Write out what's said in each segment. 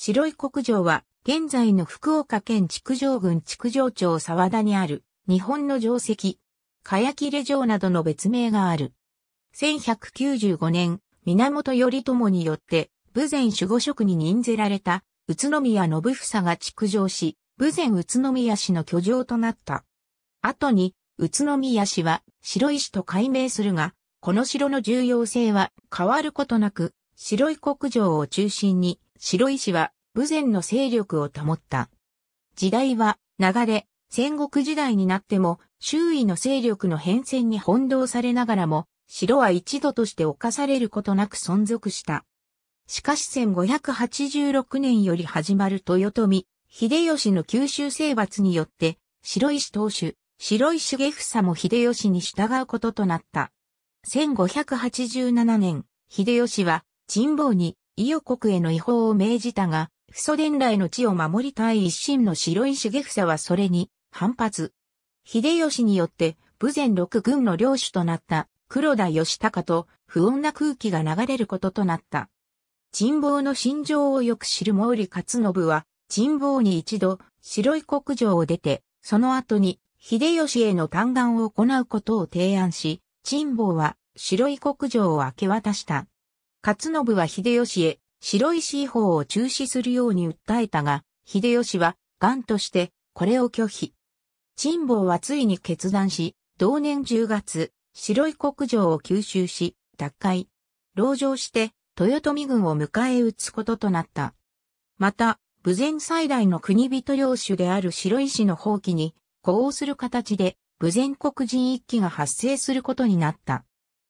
白い国城は、現在の福岡県築城郡築城町沢田にある、日本の城跡、かやきれ城などの別名がある。1195年、源頼朝によって、武前守護職に任ぜられた、宇都宮信房が築城し、武前宇都宮市の居城となった。後に、宇都宮市は白石と改名するが、この城の重要性は変わることなく、白い国城を中心に白石は武前の勢力を保った。時代は流れ、戦国時代になっても周囲の勢力の変遷に翻弄されながらも、城は一度として侵されることなく存続した。しかし1586年より始まる豊臣、秀吉の九州征伐によって、白石当主、白石重房も秀吉に従うこととなった。1587年、秀吉は、神保に伊予国への違法を命じたが、不祖伝来の地を守りたい一心の白井重房はそれに反発。秀吉によって武前六軍の領主となった黒田義高と不穏な空気が流れることとなった。人望の心情をよく知る毛利勝信は、人望に一度白い国城を出て、その後に秀吉への嘆願を行うことを提案し、陳望は白い国城を明け渡した。勝信は秀吉へ、白石違法を中止するように訴えたが、秀吉は、癌として、これを拒否。陳坊はついに決断し、同年10月、白い国城を吸収し、脱会。籠城して、豊臣軍を迎え撃つこととなった。また、武前最大の国人領主である白石の放棄に、呼応する形で、武前国人一揆が発生することになった。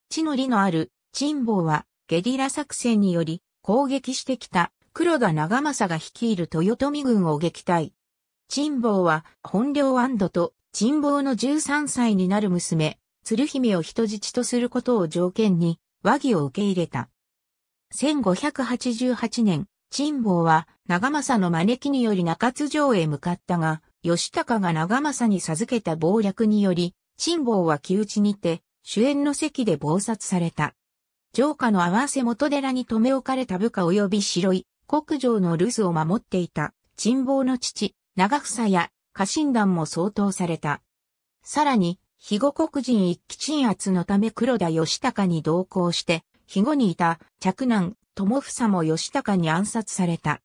地の利のある、陳坊は、ゲリラ作戦により攻撃してきた黒田長政が率いる豊臣軍を撃退。陳坊は本領安堵と陳坊の13歳になる娘、鶴姫を人質とすることを条件に和議を受け入れた。1588年、陳坊は長政の招きにより中津城へ向かったが、吉高が長政に授けた謀略により、陳坊は窮打ちにて、主演の席で謀殺された。城下の合わせ元寺に留め置かれた部下及び白い国城の留守を守っていた、沈望の父、長房や家臣団も相当された。さらに、肥後国人一揆鎮圧のため黒田義高に同行して、肥後にいた嫡男、友房も義高に暗殺された。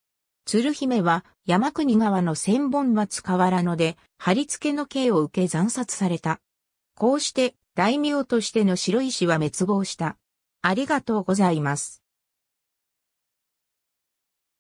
鶴姫は山国川の千本松河原ので、貼り付けの刑を受け惨殺された。こうして、大名としての白石は滅亡した。ありがとうございます。